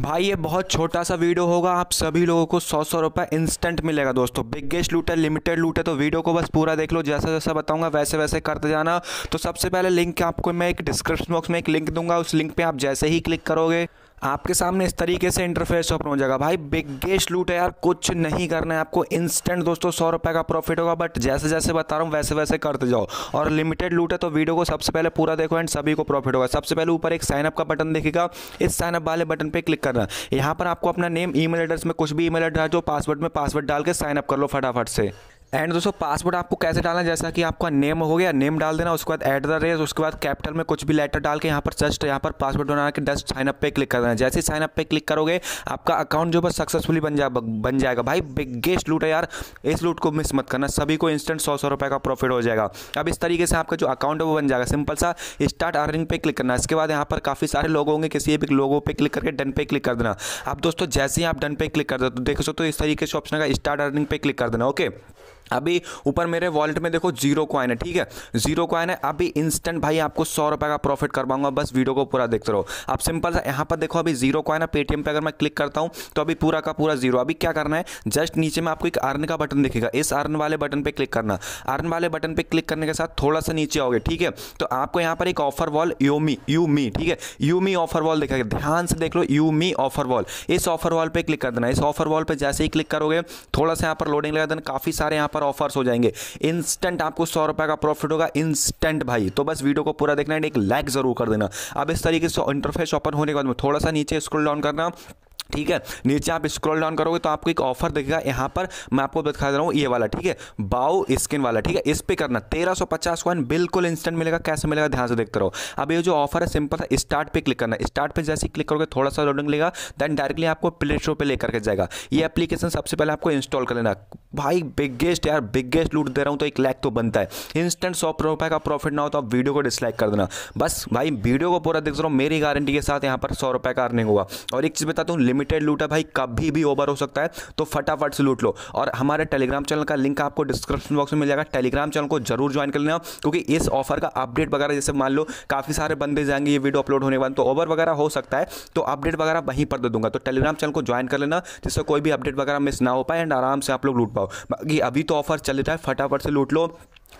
भाई ये बहुत छोटा सा वीडियो होगा आप सभी लोगों को सौ सौ रुपये इंस्टेंट मिलेगा दोस्तों बिगेस्ट लूट है लिमिटेड लूट है तो वीडियो को बस पूरा देख लो जैसा जैसा बताऊंगा वैसे वैसे करते जाना तो सबसे पहले लिंक आपको मैं एक डिस्क्रिप्शन बॉक्स में एक लिंक दूंगा उस लिंक पर आप जैसे ही क्लिक करोगे आपके सामने इस तरीके से इंटरफेस ओपन हो जाएगा भाई बिगेस्ट लूट है यार कुछ नहीं करना है आपको इंस्टेंट दोस्तों सौ रुपये का प्रॉफिट होगा बट जैसे जैसे बता रहा हूँ वैसे वैसे करते जाओ और लिमिटेड लूट है तो वीडियो को सबसे पहले पूरा देखो एंड सभी को प्रॉफिट होगा सबसे पहले ऊपर एक साइनअप का बटन देखेगा इस साइनअप वाले बटन पर क्लिक करना यहाँ पर आपको अपना नेम ई एड्रेस में कुछ भी ई एड्रेस जो पासवर्ड में पासवर्ड डाल के साइनअप कर लो फटाफट से एंड दोस्तों पासवर्ड आपको कैसे डालना है जैसा कि आपका नेम हो गया नेम डाल देना उसके बाद एट द रेस उसके बाद कैपिटल में कुछ भी लेटर डाल के यहाँ पर जस्ट तो यहाँ पर पासवर्ड बना के डस्ट साइन अप पे क्लिक कर देना जैसे साइन अप पे क्लिक करोगे आपका अकाउंट जो है सक्सेसफुली बन जा बन जाएगा भाई बिगेस्ट लूट है यार इस लूट को मिस मत करना सभी को इंस्टेंट सौ सौ रुपये का प्रॉफिट हो जाएगा अब इस तरीके से आपका जो अकाउंट है वो बन जाएगा सिंपल सा स्टार्ट अर्निंग पे क्लिक करना इसके बाद यहाँ पर काफ़ी सारे लोग होंगे किसी भी लोगों पर क्लिक करके डन पे क्लिक कर देना अब दोस्तों जैसे ही आप डन पे क्लिक कर दो तो देख सकते हो तो इस तरीके से ऑप्शन का स्टार्ट अर्निंग पे क्लिक कर देना ओके अभी ऊपर मेरे वॉलेट में देखो जीरो कॉइन है ठीक है जीरो कॉइन है अभी इंस्टेंट भाई आपको सौ रुपये का प्रॉफिट कर पाऊंगा बस वीडियो को पूरा देखते रहो आप सिंपल सा यहाँ पर देखो अभी जीरो कॉइन है पेटीएम पे अगर मैं क्लिक करता हूँ तो अभी पूरा का पूरा जीरो अभी क्या करना है जस्ट नीचे में आपको एक अर्न का बटन दिखेगा इस अर्न वाले बटन पर क्लिक करना अर्न वाले बटन पर क्लिक करने के साथ थोड़ा सा नीचे आओगे ठीक है तो आपको यहाँ पर एक ऑफर वॉल यू मी ठीक है यू मी ऑफर वॉल दिखाएगा ध्यान से देख लो यू मी ऑफर वॉल इस ऑफर वॉल पर क्लिक कर देना इस ऑफर वॉल पर जैसे ही क्लिक करोगे थोड़ा सा यहाँ पर लोडिंग लगा देना काफ़ी सारे यहाँ पर ऑफर्स हो जाएंगे इंस्टेंट आपको सौ रुपए का प्रॉफिट होगा इंस्टेंट भाई तो बस वीडियो को पूरा देखना है एक लाइक ज़रूर कर देना अब इस तरीके से इंटरफेस ओपन होने के बाद में थोड़ा सा नीचे स्क्रॉल डाउन करना ठीक है नीचे आप स्क्रॉल डाउन करोगे तो आपको एक ऑफर दिखेगा यहाँ पर मैं आपको दिखा रहा हूँ ये वाला ठीक है बाउ स्किन वाला ठीक है इस पे करना तेरह सौ पचास कॉइन बिल्कुल इंस्टेंट मिलेगा कैसे मिलेगा ध्यान से देखते रहो अब ये जो ऑफर है सिंपल है स्टार्ट पे क्लिक करना स्टार्ट पे जैसे क्लिक करोगे थोड़ा सा लोडिंग लेगा देन डायरेक्टली आपको प्ले स्टोर पर लेकर के जाएगा ये एप्लीकेशन सबसे पहले आपको इंस्टॉल कर लेना भाई बिगेस्ट यार बिगेस्ट लूट दे रहा हूँ तो एक लैक तो बनता है इंस्टेंट सौ रुपए का प्रॉफिट ना हो तो आप वीडियो को डिसलाइक कर देना बस भाई वीडियो को पूरा देख रहा हूँ मेरी गारंटी के साथ यहाँ पर सौ रुपए का अर्निंग होगा और एक चीज़ बताता हूँ लिमिटेड लूट है भाई कभी भी ओवर हो सकता है तो फटाफट से लूट लो और हमारे टेलीग्राम चैनल का लिंक आपको डिस्क्रिप्शन बॉक्स में मिल जाएगा टेलीग्राम चैनल को जरूर ज्वाइन कर लेना क्योंकि इस ऑफर का अपडेट वगैरह जैसे मान लो काफ़ी सारे बंदे जाएंगे ये वीडियो अपलोड होने के बाद तो ओवर वगैरह हो सकता है तो अपडेट वगैरह वहीं पर दे दूंगा तो टेलीग्राम चैनल को ज्वाइन कर लेना जिससे कोई भी अपडेट वगैरह मिस ना हो पाए एंड आराम से आप लोग लूट पाओ जाओ बाकी अभी तो ऑफर चल रहा है फटाफट से लूट लो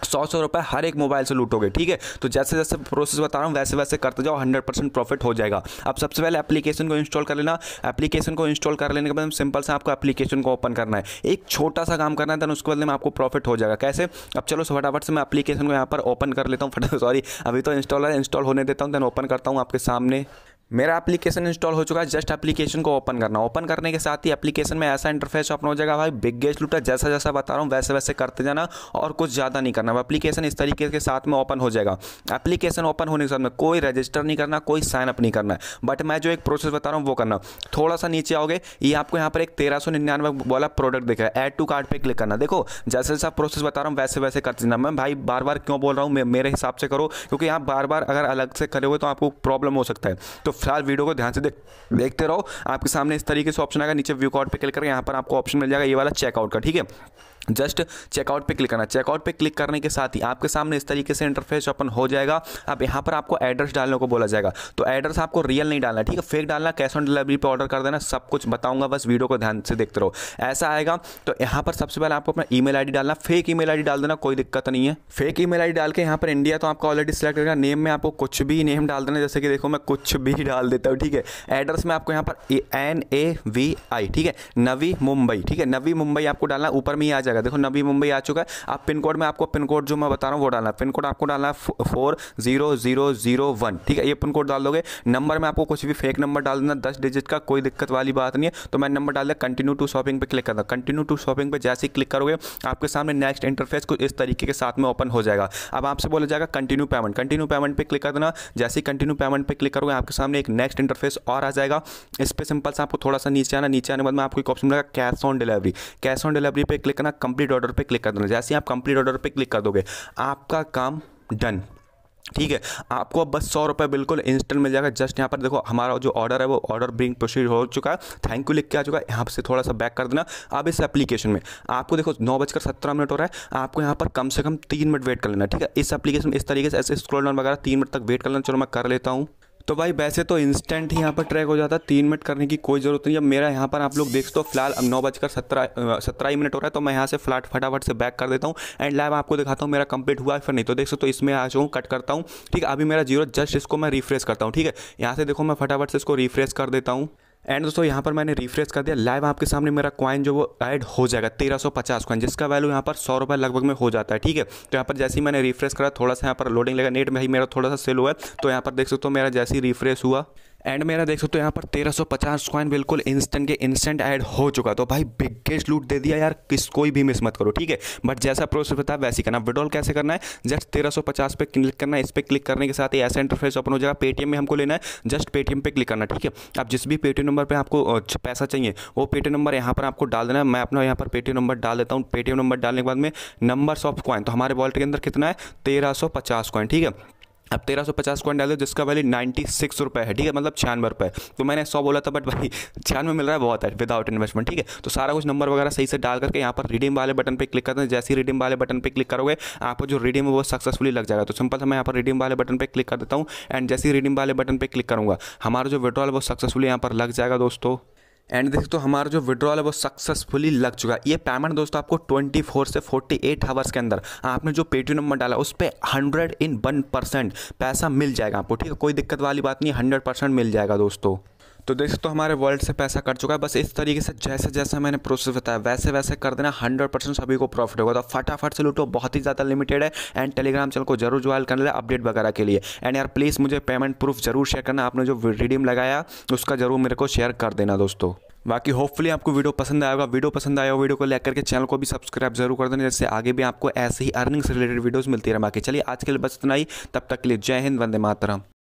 सौ सौ रुपये हर एक मोबाइल से लूटोगे ठीक है तो जैसे जैसे प्रोसेस बता रहा हूँ वैसे वैसे करते जाओ हंड्रेड परसेंट प्रॉफिट हो जाएगा अब सबसे पहले एप्लीकेशन को इंस्टॉल कर लेना एप्लीकेशन को इंस्टॉल कर लेने के बाद सिंपल से आपको एप्लीकेशन को ओपन करना है एक छोटा सा काम करना है देन उसके बाद में आपको प्रॉफिट हो जाएगा कैसे अब चलो फटाफट से मैं एप्लीकेशन को यहाँ पर ओपन कर लेता हूँ सॉरी अभी तो इंस्टॉलर इंस्टॉल होने देता हूँ देन ओपन करता हूँ आपके सामने मेरा एप्लीकेशन इंस्टॉल हो चुका है जस्ट एप्लीकेशन को ओपन करना ओपन करने के साथ ही एप्लीकेशन में ऐसा इंटरफेस ओपन हो जाएगा भाई गेस्ट लूटा जैसा जैसा बता रहा हूँ वैसे वैसे करते जाना और कुछ ज़्यादा नहीं करना एप्लीकेशन इस तरीके के साथ में ओपन हो जाएगा एप्लीकेशन ओपन होने के साथ में कोई रजिस्टर नहीं करना कोई साइन अप नहीं करना है बट मैं जो एक प्रोसेस बता रहा हूँ वो करना थोड़ा सा नीचे आओगे ये आपको यहाँ पर एक तेरह सौ निन्यानवे वाला प्रोडक्ट दिख रहा है एड टू कार्ड पर क्लिक करना देखो जैसा जैसा प्रोसेस बता रहा हूँ वैसे वैसे करते जाना मैं भाई बार बार क्यों बोल रहा हूँ मेरे हिसाब से करो क्योंकि यहाँ बार बार अगर अलग से हुए तो आपको प्रॉब्लम हो सकता है तो फिलहाल वीडियो को ध्यान से देख देखते रहो आपके सामने इस तरीके से ऑप्शन आएगा नीचे व्यू कार्ड पर क्लिक करके यहाँ पर आपको ऑप्शन मिल जाएगा ये वाला चेकआउट का ठीक है जस्ट चेकआउट पे क्लिक करना चेकआउट पे क्लिक करने के साथ ही आपके सामने इस तरीके से इंटरफेस ओपन हो जाएगा अब यहाँ पर आपको एड्रेस डालने को बोला जाएगा तो एड्रेस आपको रियल नहीं डालना ठीक है फेक डालना कैश ऑन डिलीवरी पे ऑर्डर कर देना सब कुछ बताऊंगा बस वीडियो को ध्यान से देखते रहो ऐसा आएगा तो यहाँ पर सबसे पहले आपको अपना ई मेल डालना फेक ई मेल डाल देना कोई दिक्कत नहीं है फेक ई मेल डाल के यहाँ पर इंडिया तो आपका ऑलरेडी सिलेक्ट करेगा नेम में आपको कुछ भी नेम डाल देना जैसे कि देखो मैं कुछ भी डाल देता हूँ ठीक है एड्रेस में आपको यहाँ पर एन ए वी आई ठीक है नवी मुंबई ठीक है नवी मुंबई आपको डालना ऊपर में ही आ जाएगा जाएगा देखो नबी मुंबई आ चुका है आप पिन कोड में आपको पिन कोड जो मैं बता रहा हूँ वो डालना है पिन कोड आपको डालना है four zero zero zero one ठीक है ये पिन कोड डाल दोगे नंबर में आपको कुछ भी फेक नंबर डाल देना दस डिजिट का कोई दिक्कत वाली बात नहीं है तो मैं नंबर डाल दिया कंटिन्यू टू शॉपिंग पर क्लिक करना कंटिन्यू टू शॉपिंग पर जैसे ही क्लिक करोगे आपके सामने नेक्स्ट इंटरफेस कुछ इस तरीके के साथ में ओपन हो जाएगा अब आपसे बोला जाएगा कंटिन्यू पेमेंट कंटिन्यू पेमेंट पर क्लिक कर देना जैसे ही कंटिन्यू पेमेंट पर क्लिक करोगे आपके सामने एक नेक्स्ट इंटरफेस और आ जाएगा इस पर सिंपल से आपको थोड़ा सा नीचे आना नीचे आने के बाद में आपको एक ऑप्शन मिलेगा cash on delivery cash on delivery पर क्लिक करना कंप्लीट ऑर्डर पे क्लिक कर देना जैसे आप कंप्लीट ऑर्डर पे क्लिक कर दोगे आपका काम डन ठीक है आपको अब बस सौ रुपये बिल्कुल इंस्टेंट मिल जाएगा जस्ट यहाँ पर देखो हमारा जो ऑर्डर है वो ऑर्डर ब्रिंग प्रोसीड हो चुका है थैंक यू लिख के आ चुका है यहाँ से थोड़ा सा बैक कर देना अब इस एप्लीकेशन में आपको देखो नौ बजकर सत्रह मिनट हो रहा है आपको यहाँ पर कम से कम तीन मिनट वेट कर लेना ठीक है इस एप्लीकेशन में इस तरीके से ऐसे स्क्रोल डाउन वगैरह तीन मिनट तक वेट कर लेना चलो मैं कर लेता हूँ तो भाई वैसे तो इंस्टेंट ही यहाँ पर ट्रैक हो जाता है तीन मिनट करने की कोई ज़रूरत नहीं अब मेरा यहाँ पर आप लोग देख सकते हो फिलहाल अब नौ बजकर सत्रह सत्रह ही मिनट हो रहा है तो मैं यहाँ से फ्लैट फटाफट से बैक कर देता हूँ एंड लाइव आपको दिखाता हूँ मेरा कंप्लीट हुआ है फिर नहीं तो देख सकते तो इसमें आ जाऊँ कट करता हूँ ठीक है अभी मेरा जीरो जस्ट इसको मैं रिफ्रेश करता हूँ ठीक है यहाँ से देखो मैं फटाफट से इसको रिफ्रेश कर देता हूँ एंड दोस्तों यहाँ पर मैंने रिफ्रेश कर दिया लाइव आपके सामने मेरा कॉइन जो वो ऐड हो जाएगा तेरह सौ पचास कॉइन जिसका वैल्यू यहाँ पर सौ रुपये लगभग में हो जाता है ठीक है तो यहाँ पर जैसे ही मैंने रिफ्रेश करा थोड़ा सा यहाँ पर लोडिंग लगा नेट में भाई मेरा थोड़ा सा सेल हुआ है तो यहाँ पर देख सकते हो मेरा जैसे ही रिफ्रेश हुआ एंड मेरा देख सकते हो यहाँ पर तेरह सौ पचास कॉइन बिल्कुल इंस्टेंट के इंस्टेंट ऐड हो चुका तो भाई बिगेस्ट लूट दे दिया यार किस कोई भी मिस मत करो ठीक है बट जैसा प्रोसेस बताया वैसे करना विड्रॉल कैसे करना है जस्ट तेरह सौ पचास पे क्लिक करना है इस पर क्लिक करने के साथ ही ऐसा इंटरफेस ओपन हो जाएगा पेटीएम में हमको लेना है जस्ट पेटीएम पे क्लिक करना ठीक है अब जिस भी पेटीएम नंबर पर आपको पैसा चाहिए वो पेटीएम नंबर यहाँ पर आपको डाल देना है मैं अपना यहाँ पर पेटीएम नंबर डाल देता हूँ पेटीएम नंबर डालने के बाद में नंबर्स ऑफ कॉइन तो हमारे वॉलेट के अंदर कितना है तेरह सौ पचास कॉइन ठीक है अब तेरह सौ पचास कॉइन डाल दो जिसका वैल्यू नाइन्टी सिक्स रुपये है ठीक है मतलब छियानवे रुपये तो मैंने सौ बोला था बट भाई छियानवे मिल रहा है बहुत है विदाउट इन्वेस्टमेंट ठीक है तो सारा कुछ नंबर वगैरह सही से डाल करके यहाँ पर रिडीम वाले बटन पर क्लिक करते हैं जैसे ही रिडीम वाले बटन पर क्लिक करोगे आपको जो रिडीम है वो सक्सेसफुल लग जाएगा तो सिंपल से मैं यहाँ पर रिडीम वाले बटन पर क्लिक कर देता हूँ एंड जैसे ही रिडीम वाले बटन पर क्लिक करूँगा हमारा जो विड्रॉल वो सक्सेसफुली यहाँ पर लग जाएगा दोस्तों एंड देखिए तो हमारा जो विड्रॉल है वो सक्सेसफुली लग चुका है ये पेमेंट दोस्तों आपको 24 से 48 आवर्स के अंदर आपने जो पेटीएम नंबर डाला उस पर हंड्रेड इन वन परसेंट पैसा मिल जाएगा आपको ठीक है कोई दिक्कत वाली बात नहीं हंड्रेड परसेंट मिल जाएगा दोस्तों तो देख सकते हो तो हमारे वर्ल्ड से पैसा कट चुका है बस इस तरीके से जैसे जैसे मैंने प्रोसेस बताया वैसे वैसे कर देना हंड्रेड परसेंट सभी को प्रॉफिट होगा तो फटाफट से लूटो बहुत ही ज़्यादा लिमिटेड है एंड टेलीग्राम चैनल को जरूर ज्वाइन कर ले अपडेट वगैरह के लिए एंड यार प्लीज़ मुझे पेमेंट प्रूफ जरूर शेयर करना आपने जो रिडीम लगाया उसका जरूर मेरे को शेयर कर देना दोस्तों बाकी होपफुली आपको वीडियो पसंद आएगा वीडियो पसंद आया हो वीडियो को लाइक करके चैनल को भी सब्सक्राइब जरूर कर देना जैसे आगे भी आपको ऐसे ही अर्निंग से रिलेटेड वीडियोस मिलती रहे बाकी चलिए आज के लिए बस इतना ही तब तक के लिए जय हिंद वंदे मातरम